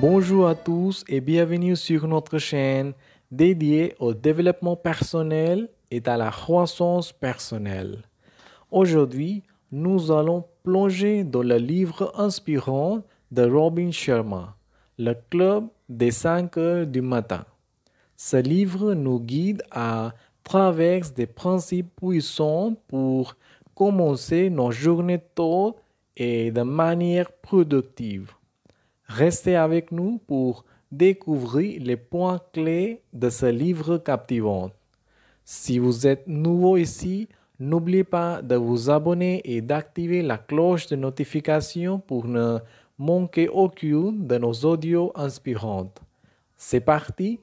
Bonjour à tous et bienvenue sur notre chaîne dédiée au développement personnel et à la croissance personnelle. Aujourd'hui, nous allons plonger dans le livre inspirant de Robin Sherman, « Le Club des 5 heures du matin. Ce livre nous guide à travers des principes puissants pour commencer nos journées tôt et de manière productive. Restez avec nous pour découvrir les points clés de ce livre captivant. Si vous êtes nouveau ici, n'oubliez pas de vous abonner et d'activer la cloche de notification pour ne manquer aucune de nos audios inspirantes. C'est parti,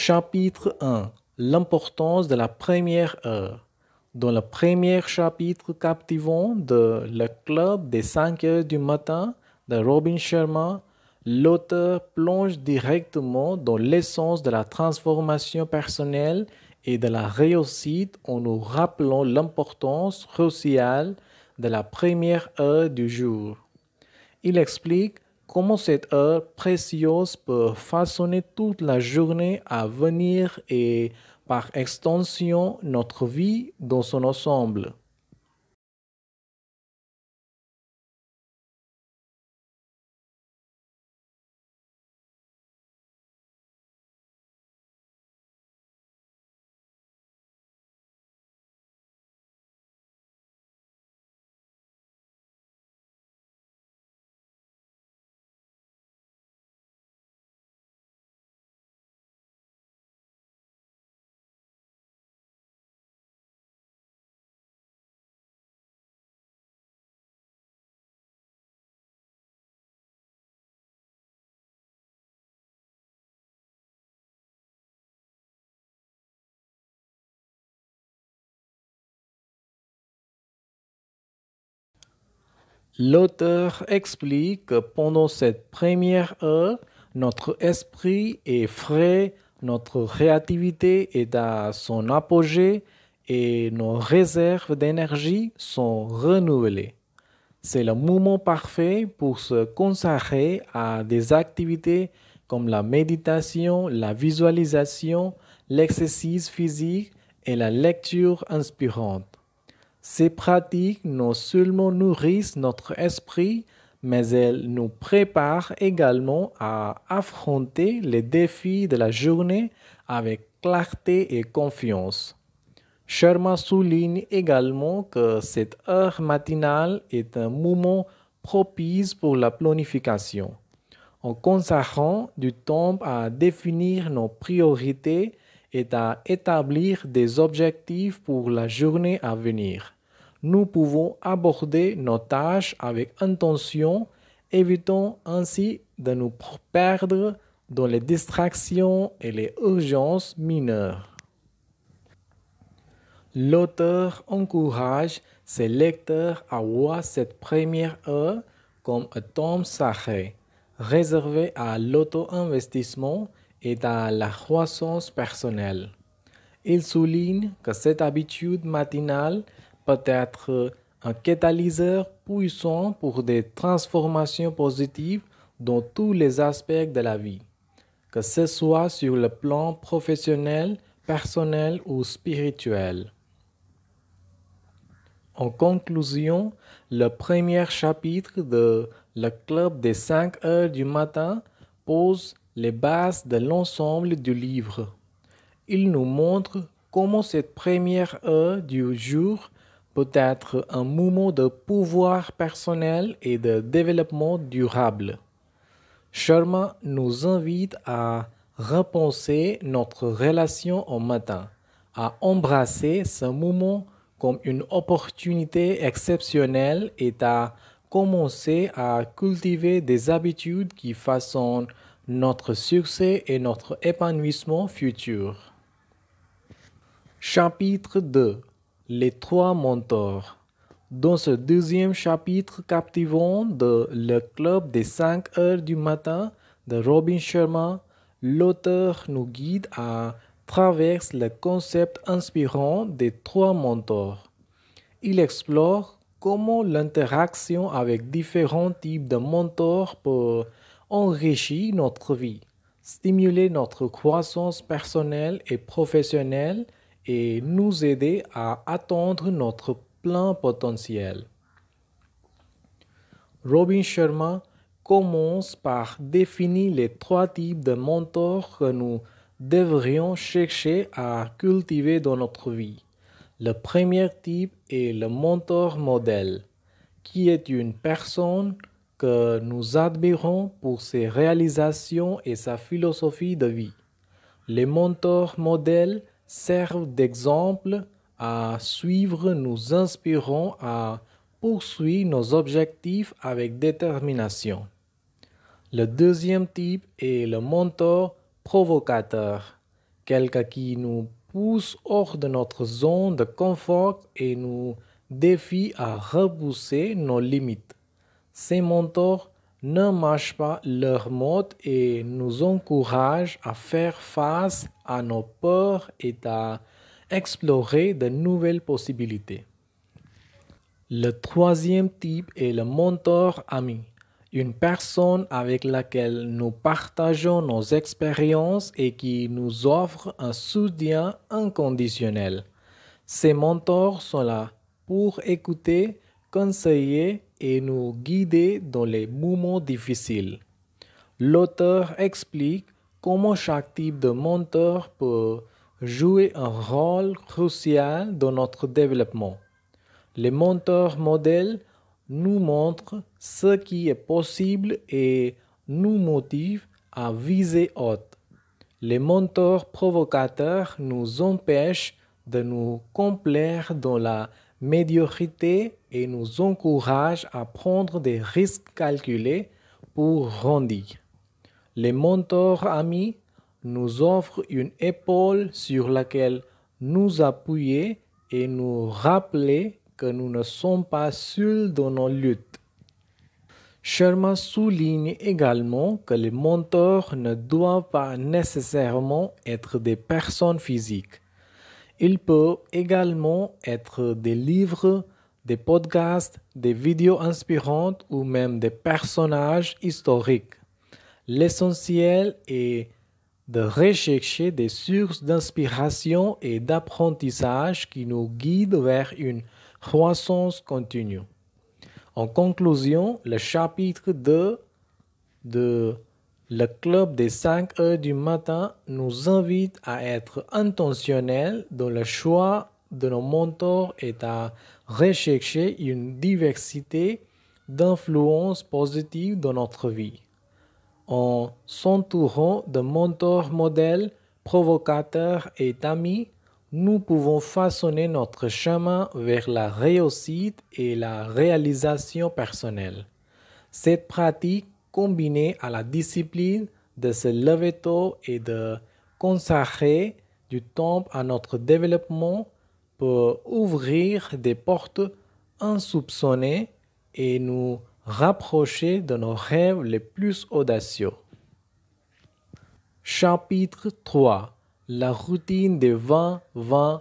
Chapitre 1 L'importance de la première heure. Dans le premier chapitre captivant de Le Club des 5 heures du matin de Robin Sherman, l'auteur plonge directement dans l'essence de la transformation personnelle et de la réussite en nous rappelant l'importance cruciale de la première heure du jour. Il explique comment cette heure précieuse peut façonner toute la journée à venir et par extension notre vie dans son ensemble. L'auteur explique que pendant cette première heure, notre esprit est frais, notre créativité est à son apogée et nos réserves d'énergie sont renouvelées. C'est le moment parfait pour se consacrer à des activités comme la méditation, la visualisation, l'exercice physique et la lecture inspirante. Ces pratiques non seulement nourrissent notre esprit, mais elles nous préparent également à affronter les défis de la journée avec clarté et confiance. Sharma souligne également que cette heure matinale est un moment propice pour la planification. En consacrant du temps à définir nos priorités et à établir des objectifs pour la journée à venir nous pouvons aborder nos tâches avec intention, évitant ainsi de nous perdre dans les distractions et les urgences mineures. L'auteur encourage ses lecteurs à voir cette première heure comme un temps sacré, réservé à l'auto-investissement et à la croissance personnelle. Il souligne que cette habitude matinale peut être euh, un catalyseur puissant pour des transformations positives dans tous les aspects de la vie, que ce soit sur le plan professionnel, personnel ou spirituel. En conclusion, le premier chapitre de Le Club des 5 heures du matin pose les bases de l'ensemble du livre. Il nous montre comment cette première heure du jour peut être un moment de pouvoir personnel et de développement durable. Sharma nous invite à repenser notre relation au matin, à embrasser ce moment comme une opportunité exceptionnelle et à commencer à cultiver des habitudes qui façonnent notre succès et notre épanouissement futur. Chapitre 2 les trois mentors. Dans ce deuxième chapitre captivant de Le Club des 5 heures du matin de Robin Sherman, l'auteur nous guide à travers le concept inspirant des trois mentors. Il explore comment l'interaction avec différents types de mentors peut enrichir notre vie, stimuler notre croissance personnelle et professionnelle et nous aider à atteindre notre plein potentiel. Robin Sherman commence par définir les trois types de mentors que nous devrions chercher à cultiver dans notre vie. Le premier type est le mentor modèle, qui est une personne que nous admirons pour ses réalisations et sa philosophie de vie. Les mentors modèles servent d'exemple à suivre nous inspirons à poursuivre nos objectifs avec détermination. Le deuxième type est le mentor provocateur, quelqu'un qui nous pousse hors de notre zone de confort et nous défie à repousser nos limites. Ces mentors ne mâchent pas leur mode et nous encouragent à faire face à nos peurs et à explorer de nouvelles possibilités. Le troisième type est le mentor ami, une personne avec laquelle nous partageons nos expériences et qui nous offre un soutien inconditionnel. Ces mentors sont là pour écouter, conseiller et nous guider dans les moments difficiles. L'auteur explique comment chaque type de mentor peut jouer un rôle crucial dans notre développement. Les mentors modèles nous montrent ce qui est possible et nous motivent à viser haute. Les mentors provocateurs nous empêchent de nous complaire dans la médiocrité et nous encourage à prendre des risques calculés pour grandir. Les mentors amis nous offrent une épaule sur laquelle nous appuyer et nous rappeler que nous ne sommes pas seuls dans nos luttes. Sherman souligne également que les mentors ne doivent pas nécessairement être des personnes physiques il peut également être des livres, des podcasts, des vidéos inspirantes ou même des personnages historiques. L'essentiel est de rechercher des sources d'inspiration et d'apprentissage qui nous guident vers une croissance continue. En conclusion, le chapitre 2 de le club des 5 heures du matin nous invite à être intentionnels dans le choix de nos mentors et à rechercher une diversité d'influences positives dans notre vie. En s'entourant de mentors modèles, provocateurs et amis, nous pouvons façonner notre chemin vers la réussite et la réalisation personnelle. Cette pratique Combiné à la discipline de se lever tôt et de consacrer du temps à notre développement peut ouvrir des portes insoupçonnées et nous rapprocher de nos rêves les plus audacieux. Chapitre 3 La routine des 20-20-20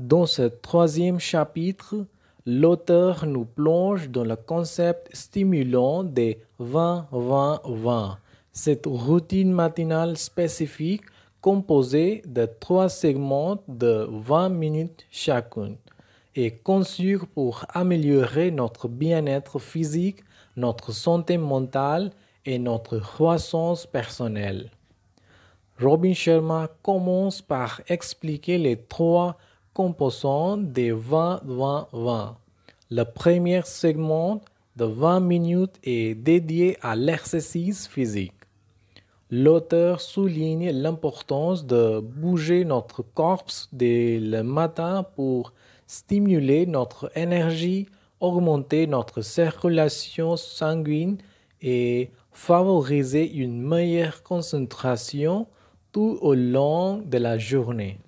Dans ce troisième chapitre, l'auteur nous plonge dans le concept stimulant des 20-20-20, cette routine matinale spécifique composée de trois segments de 20 minutes chacune est conçue pour améliorer notre bien-être physique, notre santé mentale et notre croissance personnelle. Robin Sharma commence par expliquer les trois composant des 20-20-20. Le premier segment de 20 minutes est dédié à l'exercice physique. L'auteur souligne l'importance de bouger notre corps dès le matin pour stimuler notre énergie, augmenter notre circulation sanguine et favoriser une meilleure concentration tout au long de la journée.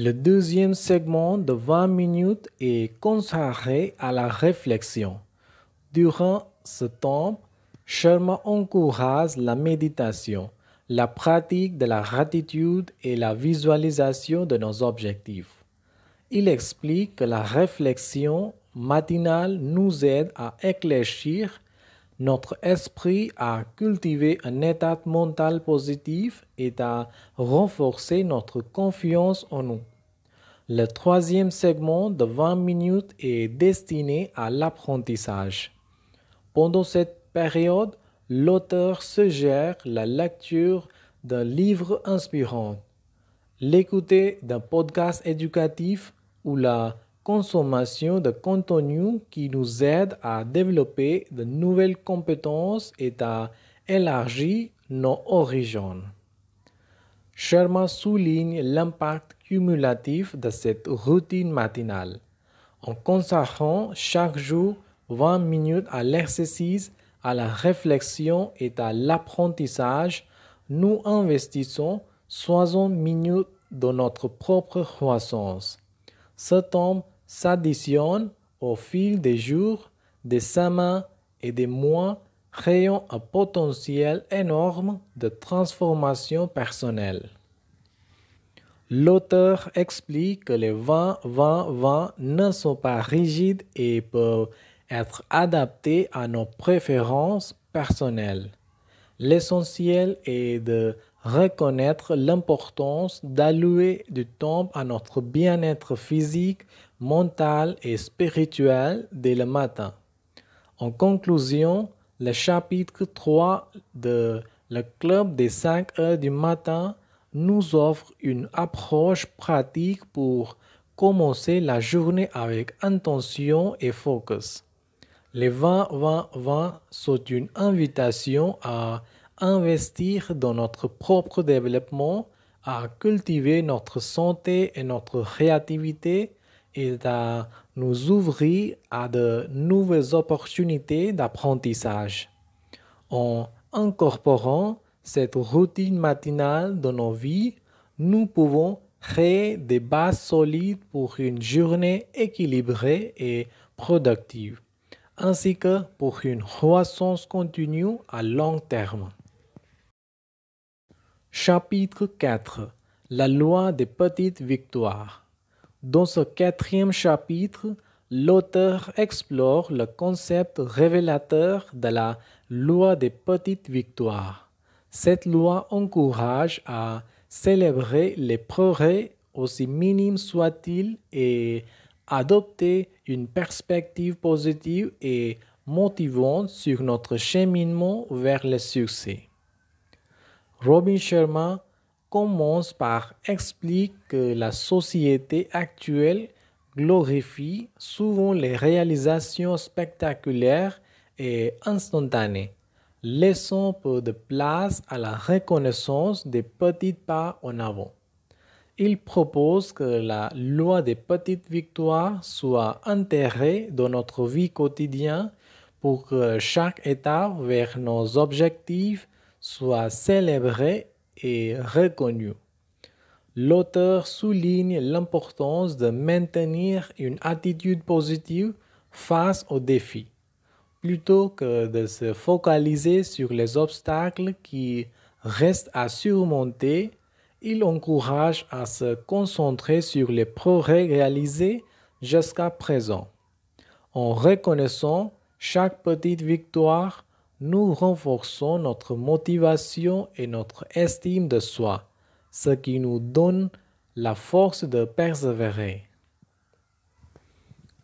Le deuxième segment de 20 minutes est consacré à la réflexion. Durant ce temps, Sharma encourage la méditation, la pratique de la gratitude et la visualisation de nos objectifs. Il explique que la réflexion matinale nous aide à éclaircir notre esprit a cultivé un état mental positif et a renforcé notre confiance en nous. Le troisième segment de 20 minutes est destiné à l'apprentissage. Pendant cette période, l'auteur suggère la lecture d'un livre inspirant, l'écouter d'un podcast éducatif ou la consommation de contenu qui nous aide à développer de nouvelles compétences et à élargir nos origines. Sharma souligne l'impact cumulatif de cette routine matinale. En consacrant chaque jour 20 minutes à l'exercice, à la réflexion et à l'apprentissage, nous investissons 60 minutes dans notre propre croissance. Ce s'additionne au fil des jours, des semaines et des mois, créant un potentiel énorme de transformation personnelle. L'auteur explique que les 20-20-20 ne sont pas rigides et peuvent être adaptés à nos préférences personnelles. L'essentiel est de reconnaître l'importance d'allouer du temps à notre bien-être physique mental et spirituelle dès le matin. En conclusion, le chapitre 3 de Le Club des 5 heures du matin nous offre une approche pratique pour commencer la journée avec intention et focus. Les 20-20-20 sont une invitation à investir dans notre propre développement, à cultiver notre santé et notre créativité, et à nous ouvrir à de nouvelles opportunités d'apprentissage. En incorporant cette routine matinale dans nos vies, nous pouvons créer des bases solides pour une journée équilibrée et productive, ainsi que pour une croissance continue à long terme. Chapitre 4 La loi des petites victoires dans ce quatrième chapitre, l'auteur explore le concept révélateur de la loi des petites victoires. Cette loi encourage à célébrer les progrès aussi minimes soient-ils et adopter une perspective positive et motivante sur notre cheminement vers le succès. Robin Sherman commence par expliquer que la société actuelle glorifie souvent les réalisations spectaculaires et instantanées, laissant peu de place à la reconnaissance des petits pas en avant. Il propose que la loi des petites victoires soit enterrée dans notre vie quotidienne pour que chaque étape vers nos objectifs soit célébrée et reconnu. L'auteur souligne l'importance de maintenir une attitude positive face aux défis, plutôt que de se focaliser sur les obstacles qui restent à surmonter. Il encourage à se concentrer sur les progrès réalisés jusqu'à présent, en reconnaissant chaque petite victoire nous renforçons notre motivation et notre estime de soi, ce qui nous donne la force de persévérer.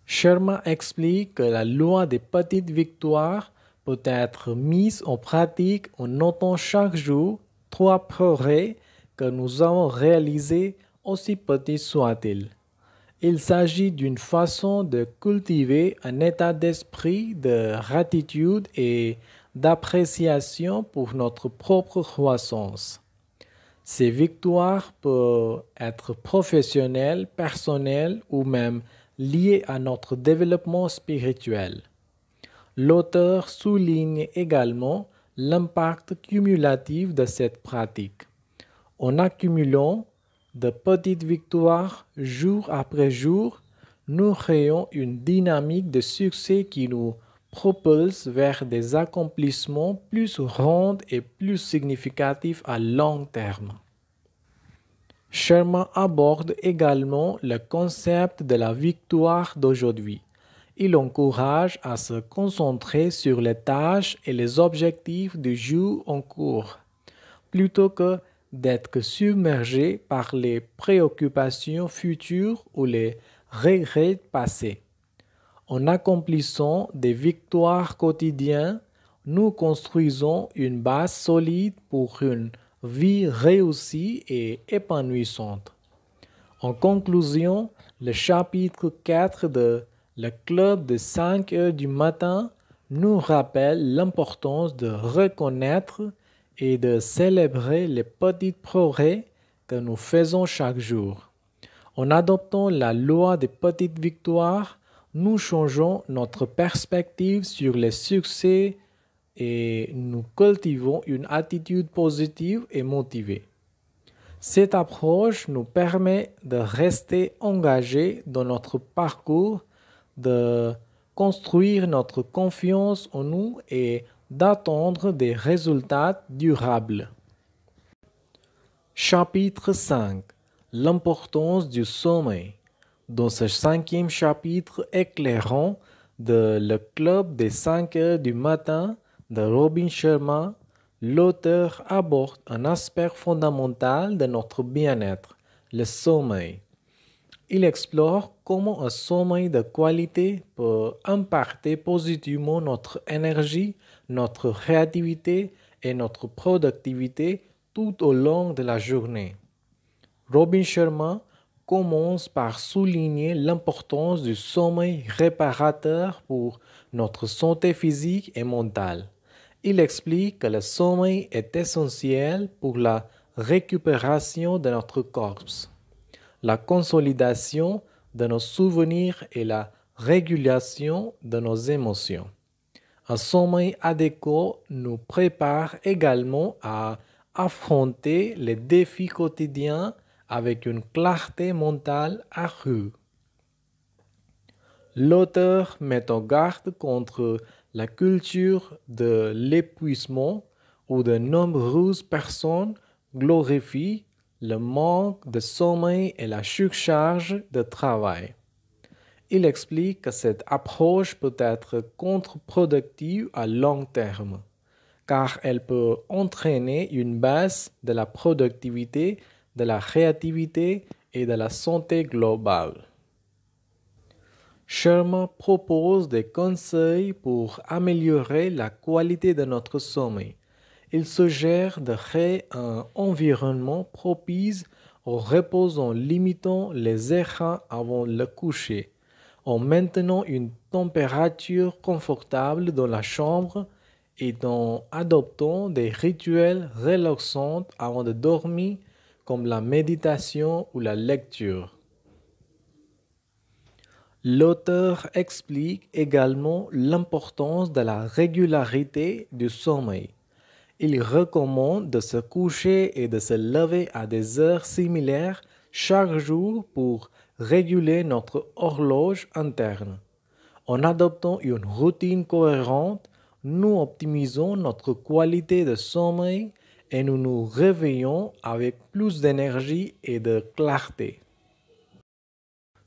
Sherman explique que la loi des petites victoires peut être mise en pratique en notant chaque jour trois progrès que nous avons réalisés, aussi petits soient-ils. Il s'agit d'une façon de cultiver un état d'esprit de gratitude et d'appréciation pour notre propre croissance. Ces victoires peuvent être professionnelles, personnelles ou même liées à notre développement spirituel. L'auteur souligne également l'impact cumulatif de cette pratique. En accumulant de petites victoires jour après jour, nous créons une dynamique de succès qui nous propulse vers des accomplissements plus ronds et plus significatifs à long terme. Sherman aborde également le concept de la victoire d'aujourd'hui. Il encourage à se concentrer sur les tâches et les objectifs du jour en cours, plutôt que d'être submergé par les préoccupations futures ou les regrets passés. En accomplissant des victoires quotidiennes, nous construisons une base solide pour une vie réussie et épanouissante. En conclusion, le chapitre 4 de Le Club de 5 heures du matin nous rappelle l'importance de reconnaître et de célébrer les petits progrès que nous faisons chaque jour. En adoptant la loi des petites victoires, nous changeons notre perspective sur les succès et nous cultivons une attitude positive et motivée. Cette approche nous permet de rester engagés dans notre parcours, de construire notre confiance en nous et d'attendre des résultats durables. Chapitre 5 L'importance du sommeil dans ce cinquième chapitre éclairant de Le Club des 5 heures du matin de Robin Sherman, l'auteur aborde un aspect fondamental de notre bien-être, le sommeil. Il explore comment un sommeil de qualité peut impacter positivement notre énergie, notre créativité et notre productivité tout au long de la journée. Robin Sherman, commence par souligner l'importance du sommeil réparateur pour notre santé physique et mentale. Il explique que le sommeil est essentiel pour la récupération de notre corps, la consolidation de nos souvenirs et la régulation de nos émotions. Un sommeil adéquat nous prépare également à affronter les défis quotidiens avec une clarté mentale accrue. L'auteur met en garde contre la culture de l'épuisement où de nombreuses personnes glorifient le manque de sommeil et la surcharge de travail. Il explique que cette approche peut être contre-productive à long terme, car elle peut entraîner une baisse de la productivité de la créativité et de la santé globale. Sherman propose des conseils pour améliorer la qualité de notre sommeil. Il suggère de créer un environnement propice au repos en limitant les écrans avant le coucher, en maintenant une température confortable dans la chambre et en adoptant des rituels relaxants avant de dormir comme la méditation ou la lecture. L'auteur explique également l'importance de la régularité du sommeil. Il recommande de se coucher et de se lever à des heures similaires chaque jour pour réguler notre horloge interne. En adoptant une routine cohérente, nous optimisons notre qualité de sommeil et nous nous réveillons avec plus d'énergie et de clarté.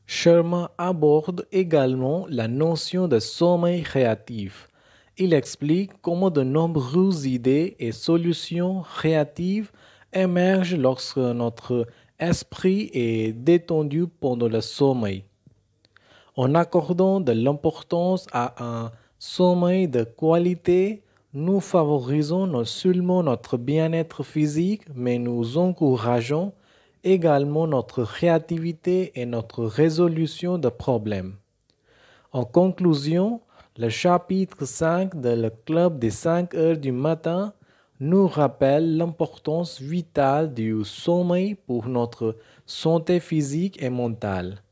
Sherman aborde également la notion de sommeil créatif. Il explique comment de nombreuses idées et solutions créatives émergent lorsque notre esprit est détendu pendant le sommeil. En accordant de l'importance à un sommeil de qualité, nous favorisons non seulement notre bien-être physique, mais nous encourageons également notre créativité et notre résolution de problèmes. En conclusion, le chapitre 5 de le club des 5 heures du matin nous rappelle l'importance vitale du sommeil pour notre santé physique et mentale.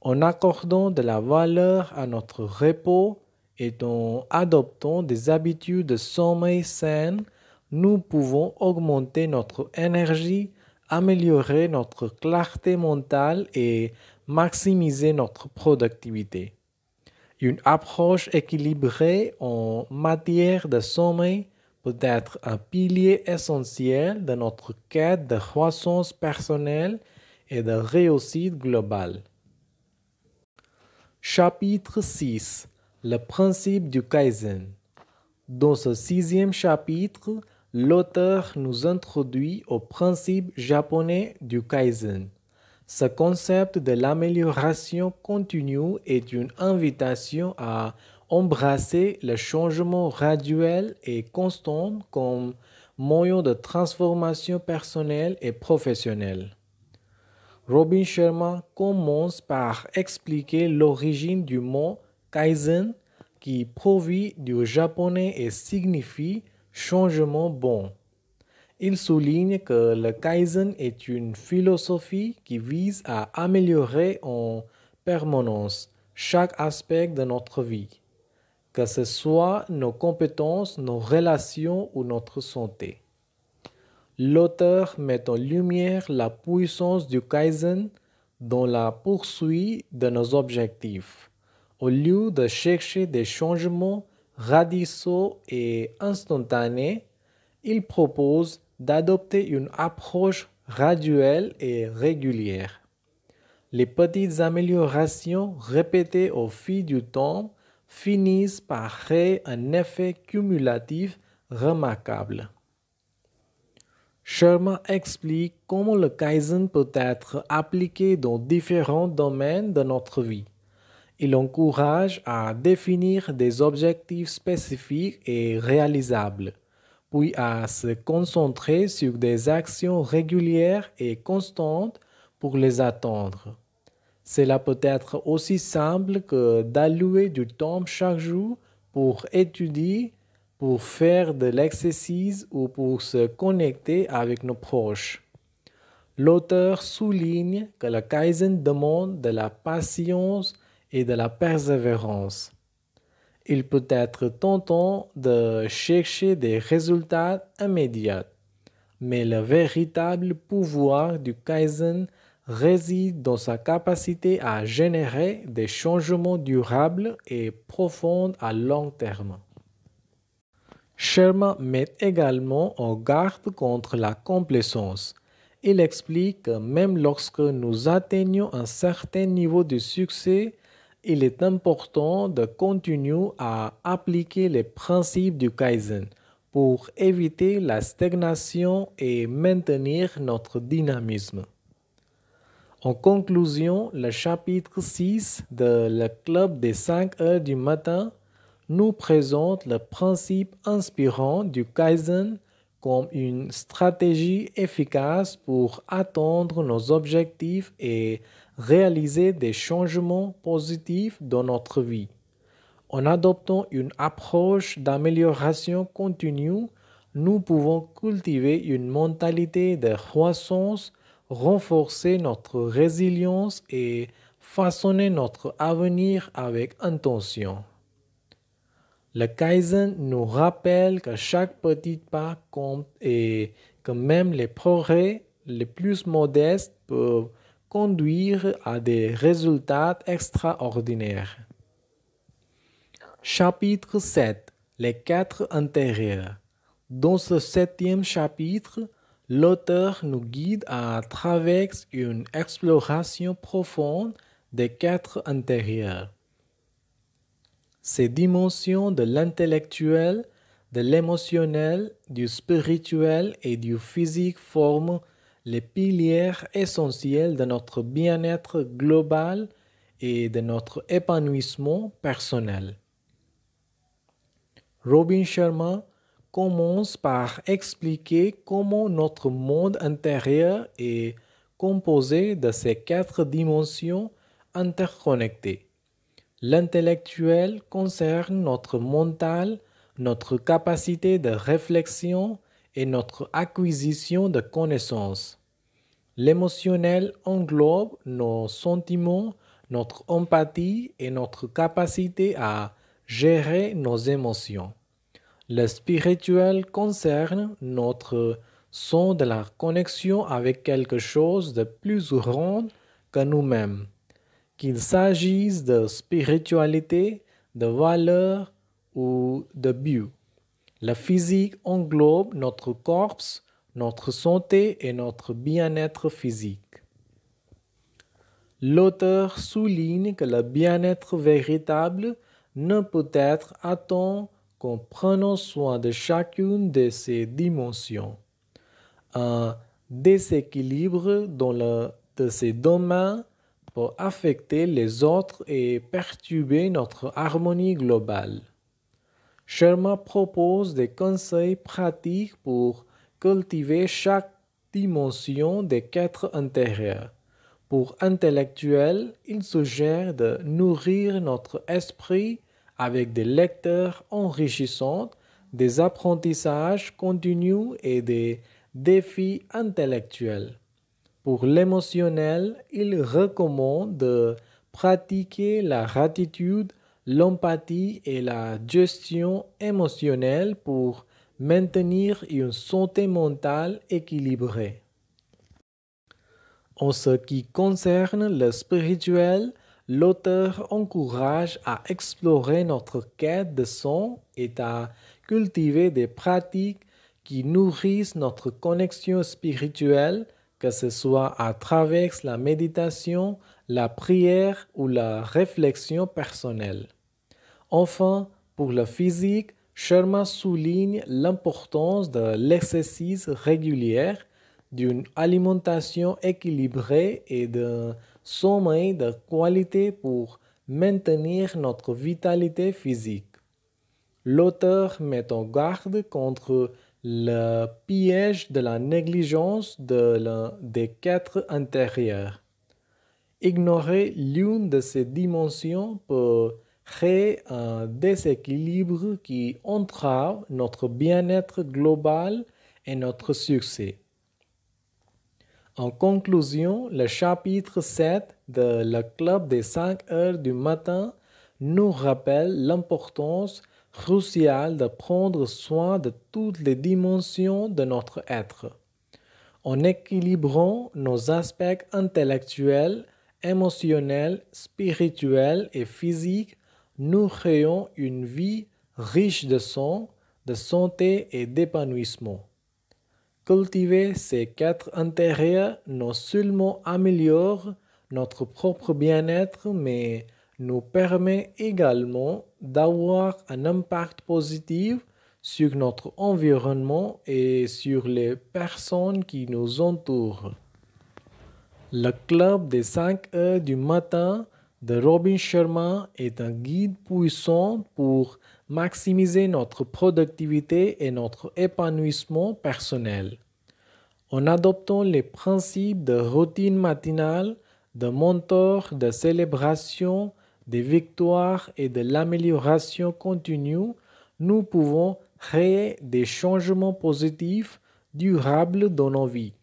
En accordant de la valeur à notre repos, et en adoptant des habitudes de sommeil saines, nous pouvons augmenter notre énergie, améliorer notre clarté mentale et maximiser notre productivité. Une approche équilibrée en matière de sommeil peut être un pilier essentiel de notre quête de croissance personnelle et de réussite globale. Chapitre 6 le principe du Kaizen. Dans ce sixième chapitre, l'auteur nous introduit au principe japonais du Kaizen. Ce concept de l'amélioration continue est une invitation à embrasser le changement graduel et constant comme moyen de transformation personnelle et professionnelle. Robin Sherman commence par expliquer l'origine du mot Kaizen, qui provient du japonais et signifie changement bon. Il souligne que le Kaizen est une philosophie qui vise à améliorer en permanence chaque aspect de notre vie, que ce soit nos compétences, nos relations ou notre santé. L'auteur met en lumière la puissance du Kaizen dans la poursuite de nos objectifs au lieu de chercher des changements radicaux et instantanés, il propose d'adopter une approche graduelle et régulière. Les petites améliorations répétées au fil du temps finissent par créer un effet cumulatif remarquable. Sherman explique comment le Kaizen peut être appliqué dans différents domaines de notre vie. Il encourage à définir des objectifs spécifiques et réalisables, puis à se concentrer sur des actions régulières et constantes pour les atteindre. Cela peut être aussi simple que d'allouer du temps chaque jour pour étudier, pour faire de l'exercice ou pour se connecter avec nos proches. L'auteur souligne que le Kaizen demande de la patience et de la persévérance. Il peut être tentant de chercher des résultats immédiats, mais le véritable pouvoir du Kaizen réside dans sa capacité à générer des changements durables et profonds à long terme. Sherman met également en garde contre la complaisance. Il explique que même lorsque nous atteignons un certain niveau de succès, il est important de continuer à appliquer les principes du Kaizen pour éviter la stagnation et maintenir notre dynamisme. En conclusion, le chapitre 6 de Le Club des 5 heures du matin nous présente le principe inspirant du Kaizen comme une stratégie efficace pour atteindre nos objectifs et réaliser des changements positifs dans notre vie. En adoptant une approche d'amélioration continue, nous pouvons cultiver une mentalité de croissance, renforcer notre résilience et façonner notre avenir avec intention. Le Kaizen nous rappelle que chaque petit pas compte et que même les progrès les plus modestes peuvent conduire à des résultats extraordinaires. Chapitre 7 Les quatre intérieurs. Dans ce septième chapitre, l'auteur nous guide à travers une exploration profonde des quatre intérieurs. Ces dimensions de l'intellectuel, de l'émotionnel, du spirituel et du physique forment les piliers essentiels de notre bien-être global et de notre épanouissement personnel. Robin Sherman commence par expliquer comment notre monde intérieur est composé de ces quatre dimensions interconnectées. L'intellectuel concerne notre mental, notre capacité de réflexion, et notre acquisition de connaissances. L'émotionnel englobe nos sentiments, notre empathie et notre capacité à gérer nos émotions. Le spirituel concerne notre son de la connexion avec quelque chose de plus grand que nous-mêmes. Qu'il s'agisse de spiritualité, de valeur ou de but. La physique englobe notre corps, notre santé et notre bien-être physique. L'auteur souligne que le bien-être véritable ne peut être atteint qu'en prenant soin de chacune de ses dimensions. Un déséquilibre dans de ces domaines peut affecter les autres et perturber notre harmonie globale. Sherma propose des conseils pratiques pour cultiver chaque dimension des quatre intérieurs. Pour intellectuel, il suggère de nourrir notre esprit avec des lectures enrichissantes, des apprentissages continus et des défis intellectuels. Pour l'émotionnel, il recommande de pratiquer la gratitude l'empathie et la gestion émotionnelle pour maintenir une santé mentale équilibrée. En ce qui concerne le spirituel, l'auteur encourage à explorer notre quête de son et à cultiver des pratiques qui nourrissent notre connexion spirituelle, que ce soit à travers la méditation, la prière ou la réflexion personnelle. Enfin, pour la physique, Sharma souligne l'importance de l'exercice régulier, d'une alimentation équilibrée et d'un sommeil de qualité pour maintenir notre vitalité physique. L'auteur met en garde contre le piège de la négligence de des quatre intérieurs. Ignorer l'une de ces dimensions peut crée un déséquilibre qui entrave notre bien-être global et notre succès. En conclusion, le chapitre 7 de Le Club des 5 heures du matin nous rappelle l'importance cruciale de prendre soin de toutes les dimensions de notre être, en équilibrant nos aspects intellectuels, émotionnels, spirituels et physiques nous créons une vie riche de sang, de santé et d'épanouissement. Cultiver ces quatre intérêts non seulement améliore notre propre bien-être, mais nous permet également d'avoir un impact positif sur notre environnement et sur les personnes qui nous entourent. Le club des 5 heures du matin de Robin Sherman est un guide puissant pour maximiser notre productivité et notre épanouissement personnel. En adoptant les principes de routine matinale, de mentor, de célébration, des victoires et de l'amélioration continue, nous pouvons créer des changements positifs durables dans nos vies.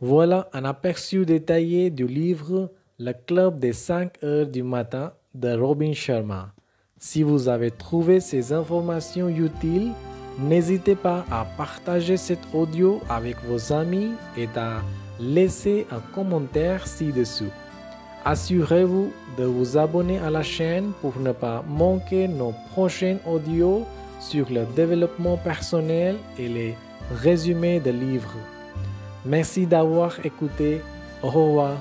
Voilà un aperçu détaillé du livre le club des 5 heures du matin de Robin Sharma. Si vous avez trouvé ces informations utiles, n'hésitez pas à partager cet audio avec vos amis et à laisser un commentaire ci-dessous. Assurez-vous de vous abonner à la chaîne pour ne pas manquer nos prochains audios sur le développement personnel et les résumés de livres. Merci d'avoir écouté. Au revoir.